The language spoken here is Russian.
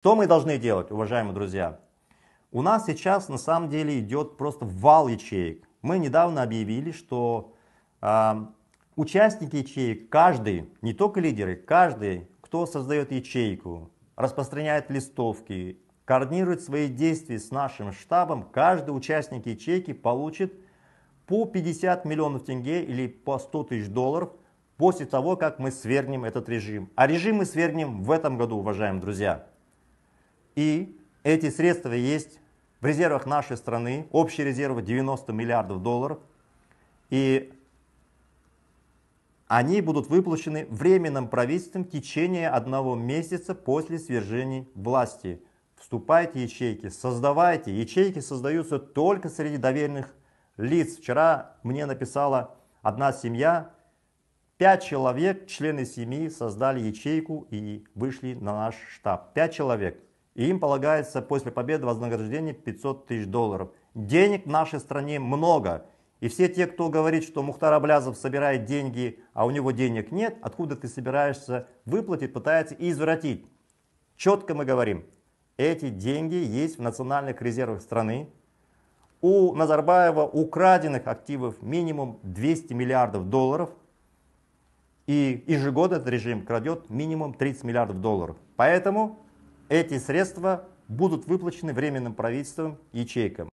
Что мы должны делать, уважаемые друзья? У нас сейчас на самом деле идет просто вал ячеек. Мы недавно объявили, что э, участники ячеек, каждый, не только лидеры, каждый, кто создает ячейку, распространяет листовки, координирует свои действия с нашим штабом, каждый участник ячейки получит по 50 миллионов тенге или по 100 тысяч долларов после того, как мы свергнем этот режим. А режим мы свергнем в этом году, уважаемые друзья. И эти средства есть в резервах нашей страны, Общий резерв 90 миллиардов долларов. И они будут выплачены временным правительством в течение одного месяца после свержения власти. Вступайте в ячейки, создавайте. Ячейки создаются только среди доверенных лиц. Вчера мне написала одна семья, пять человек, члены семьи, создали ячейку и вышли на наш штаб. Пять человек – и им полагается после победы вознаграждение 500 тысяч долларов. Денег в нашей стране много. И все те, кто говорит, что Мухтар Аблязов собирает деньги, а у него денег нет, откуда ты собираешься выплатить, пытается извратить. Четко мы говорим, эти деньги есть в национальных резервах страны. У Назарбаева украденных активов минимум 200 миллиардов долларов. И ежегодно этот режим крадет минимум 30 миллиардов долларов. Поэтому эти средства будут выплачены временным правительством ячейкам.